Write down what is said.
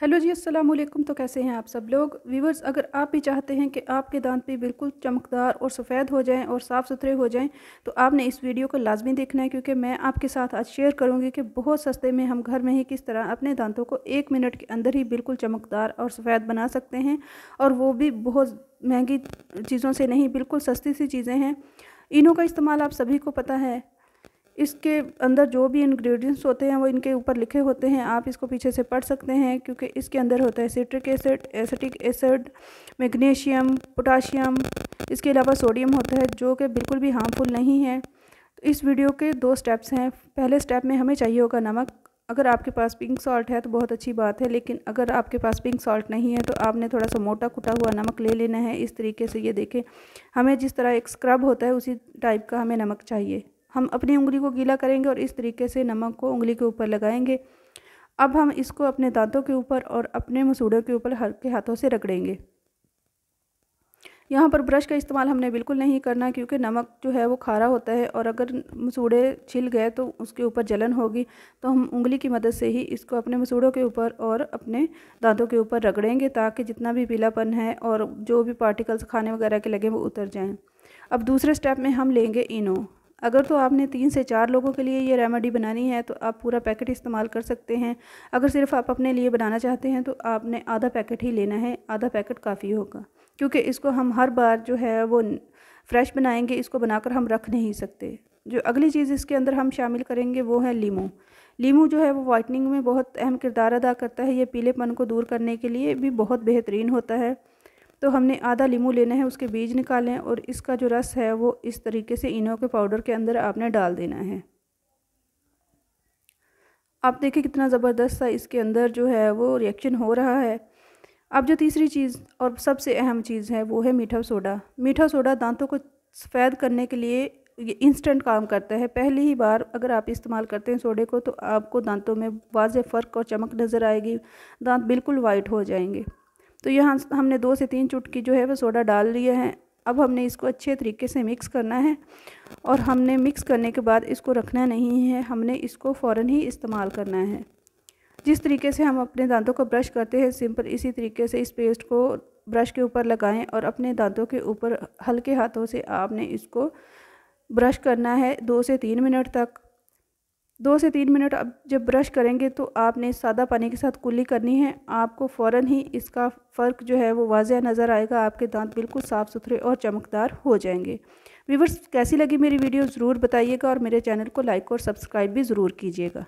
hello जी अस्सलाम वालेकुम तो कैसे हैं आप सब लोग व्यूवर्स अगर आप भी चाहते हैं कि आपके दांत भी बिल्कुल चमकदार और सफ़ेद हो जाएं और साफ़ सुथरे हो जाएं तो आपने इस वीडियो को लाजमी देखना है क्योंकि मैं आपके साथ आज शेयर करूंगी कि बहुत सस्ते में हम घर में ही किस तरह अपने दांतों को एक मिनट के अंदर ही बिल्कुल चमकदार और सफ़ेद बना सकते हैं और वो भी बहुत महंगी चीज़ों से नहीं बिल्कुल सस्ती सी चीज़ें हैं इनों का इस्तेमाल आप सभी को पता है इसके अंदर जो भी इंग्रेडिएंट्स होते हैं वो इनके ऊपर लिखे होते हैं आप इसको पीछे से पढ़ सकते हैं क्योंकि इसके अंदर होता है citric acid acetic acid magnesium potassium इसके अलावा सोडियम होता है जो कि बिल्कुल भी हार्मफुल नहीं है तो इस वीडियो के दो स्टेप्स हैं पहले स्टेप में हमें चाहिए होगा नमक अगर आपके पास पिंक सॉल्ट है तो बहुत अच्छी बात है लेकिन अगर आपके पास पिंक सॉल्ट नहीं है तो आपने थोड़ा सा मोटा कुटा हुआ नमक ले लेना है इस तरीके से ये देखें हमें जिस तरह एक स्क्रब होता है उसी टाइप का हमें नमक चाहिए हम अपनी उंगली को गीला करेंगे और इस तरीके से नमक को उंगली के ऊपर लगाएंगे अब हम इसको अपने दांतों के ऊपर और अपने मसूड़ों के ऊपर हल्के हाथों से रगड़ेंगे यहाँ पर ब्रश का इस्तेमाल हमने बिल्कुल नहीं करना क्योंकि नमक जो है वो खारा होता है और अगर मसूड़े छिल गए तो उसके ऊपर जलन होगी तो हम उंगली की मदद से ही इसको अपने मसूड़ों के ऊपर और अपने दांतों के ऊपर रगड़ेंगे ताकि जितना भी पीलापन है और जो भी पार्टिकल्स खाने वगैरह के लगे वो उतर जाएँ अब दूसरे स्टेप में हम लेंगे इनो अगर तो आपने तीन से चार लोगों के लिए ये रेमेडी बनानी है तो आप पूरा पैकेट इस्तेमाल कर सकते हैं अगर सिर्फ आप अपने लिए बनाना चाहते हैं तो आपने आधा पैकेट ही लेना है आधा पैकेट काफ़ी होगा क्योंकि इसको हम हर बार जो है वो फ्रेश बनाएंगे इसको बनाकर हम रख नहीं सकते जो अगली चीज़ इसके अंदर हम शामिल करेंगे वो है लीमू लीमू जो है वो वाइटनिंग में बहुत अहम किरदार अदा करता है ये पीलेपन को दूर करने के लिए भी बहुत बेहतरीन होता है तो हमने आधा लीमू लेना है उसके बीज निकालें और इसका जो रस है वो इस तरीके से इनो के पाउडर के अंदर आपने डाल देना है आप देखिए कितना ज़बरदस्त सा इसके अंदर जो है वो रिएक्शन हो रहा है अब जो तीसरी चीज़ और सबसे अहम चीज़ है वो है मीठा सोडा मीठा सोडा दांतों को सफ़ेद करने के लिए ये इंस्टेंट काम करता है पहली ही बार अगर आप इस्तेमाल करते हैं सोडे को तो आपको दांतों में वाज फ़र्क और चमक नज़र आएगी दांत बिल्कुल वाइट हो जाएंगे तो यहाँ हमने दो से तीन चुटकी जो है वो सोडा डाल लिया है अब हमने इसको अच्छे तरीके से मिक्स करना है और हमने मिक्स करने के बाद इसको रखना नहीं है हमने इसको फ़ौर ही इस्तेमाल करना है जिस तरीके से हम अपने दांतों को ब्रश करते हैं सिंपल इसी तरीके से इस पेस्ट को ब्रश के ऊपर लगाएं और अपने दांतों के ऊपर हल्के हाथों से आपने इसको ब्रश करना है दो से तीन मिनट तक दो से तीन मिनट अब जब ब्रश करेंगे तो आपने सादा पानी के साथ कुल्ली करनी है आपको फ़ौर ही इसका फ़र्क जो है वो वाजह नज़र आएगा आपके दांत बिल्कुल साफ़ सुथरे और चमकदार हो जाएंगे व्यूवर्स कैसी लगी मेरी वीडियो ज़रूर बताइएगा और मेरे चैनल को लाइक और सब्सक्राइब भी ज़रूर कीजिएगा